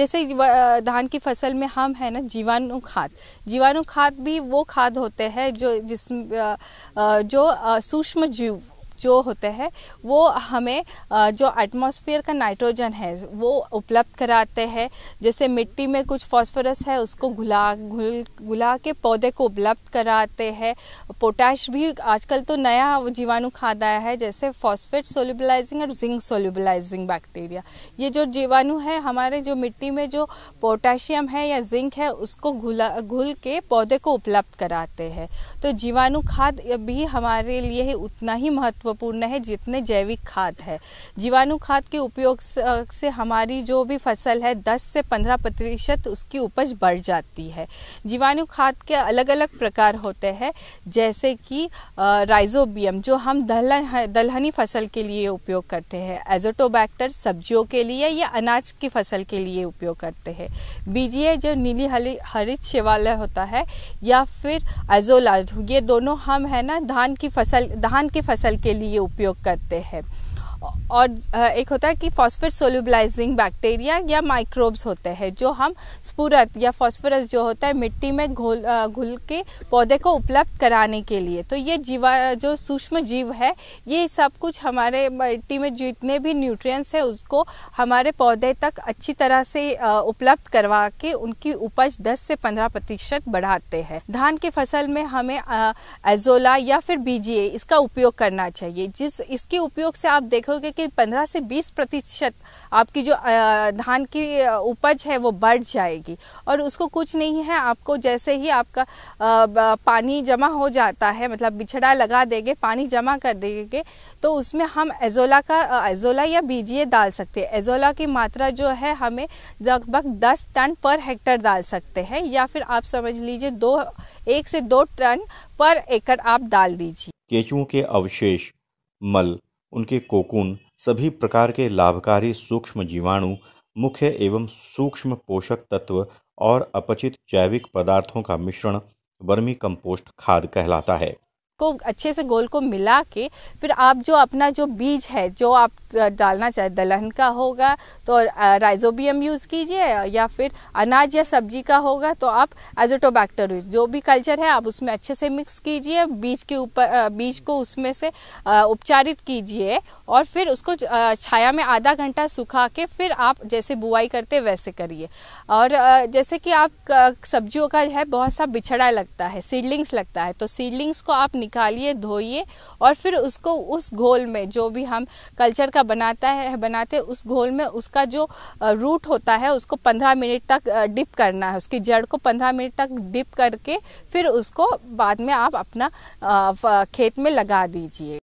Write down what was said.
जैसे धान की फसल में हम है ना जीवाणु खाद जीवाणु खाद भी वो खाद होते हैं जो जिस जो सूक्ष्म जीव जो होते हैं वो हमें जो एटमॉस्फेयर का नाइट्रोजन है वो उपलब्ध कराते हैं जैसे मिट्टी में कुछ फास्फोरस है उसको घुला घुल घुला के पौधे को उपलब्ध कराते हैं पोटाश भी आजकल तो नया जीवाणु खाद आया है जैसे फॉस्फेट सोल्यूबलाइजिंग और जिंक सोल्यूबलाइजिंग बैक्टीरिया ये जो जीवाणु है हमारे जो मिट्टी में जो पोटाशियम है या जिंक है उसको घुला घुल के पौधे को उपलब्ध कराते हैं तो जीवाणु खाद भी हमारे लिए उतना ही महत्व महत्वपूर्ण है जितने जैविक खाद है जीवाणु खाद के उपयोग से हमारी जो भी फसल है 10 से 15 प्रतिशत उसकी उपज बढ़ जाती है जीवाणु खाद के अलग अलग प्रकार होते हैं जैसे कि राइजोबियम जो हम दलहन दलहनी फसल के लिए उपयोग करते हैं एजोटोबैक्टर सब्जियों के लिए या अनाज की फसल के लिए उपयोग करते हैं बीजिए जो नीली हरी हरित शिवालय होता है या फिर एजोला ये दोनों हम है ना धान की फसल धान की फसल के लिए उपयोग करते हैं और एक होता है कि फॉस्फेट सोल्यूबलाइजिंग बैक्टीरिया या माइक्रोब्स होते हैं जो हम स्पूरत या फॉस्फोरस जो होता है मिट्टी में घोल घुल के पौधे को उपलब्ध कराने के लिए तो ये जीवा जो सूक्ष्म जीव है ये सब कुछ हमारे मिट्टी में जितने भी न्यूट्रिएंट्स है उसको हमारे पौधे तक अच्छी तरह से उपलब्ध करवा के उनकी उपज 10 से 15 प्रतिशत बढ़ाते हैं धान की फसल में हमें एजोला या फिर बीजीए इसका उपयोग करना चाहिए जिस इसके उपयोग से आप देखो देखोगे कि 15 से 20 प्रतिशत आपकी जो धान की उपज है वो बढ़ जाएगी और उसको कुछ नहीं है आपको जैसे ही आपका पानी जमा हो जाता है मतलब बिछड़ा लगा देंगे पानी जमा कर देंगे तो उसमें हम एजोला का एजोला या बीजिए डाल सकते हैं एजोला की मात्रा जो है हमें लगभग दस टन पर हेक्टर डाल सकते हैं या फिर आप समझ लीजिए दो एक से दो टन पर एकड़ आप डाल दीजिए केचुओं के अवशेष मल उनके कोकून सभी प्रकार के लाभकारी सूक्ष्म जीवाणु मुख्य एवं सूक्ष्म पोषक तत्व और अपचित जैविक पदार्थों का मिश्रण वर्मी कंपोस्ट खाद कहलाता है को अच्छे से गोल को मिला के फिर आप जो अपना जो बीज है जो आप डालना चाहे दलहन का होगा तो राइजोबियम यूज़ कीजिए या फिर अनाज या सब्जी का होगा तो आप एजोटोबैक्टर जो भी कल्चर है आप उसमें अच्छे से मिक्स कीजिए बीज के ऊपर बीज को उसमें से उपचारित कीजिए और फिर उसको छाया में आधा घंटा सुखा के फिर आप जैसे बुआई करते वैसे करिए और जैसे कि आप सब्जियों का है बहुत सा बिछड़ा लगता है सीडलिंग्स लगता है तो सीडलिंग्स को आप निक निकालिए धोइए और फिर उसको उस घोल में जो भी हम कल्चर का बनाता है बनाते उस घोल में उसका जो रूट होता है उसको पंद्रह मिनट तक डिप करना है उसकी जड़ को पंद्रह मिनट तक डिप करके फिर उसको बाद में आप अपना खेत में लगा दीजिए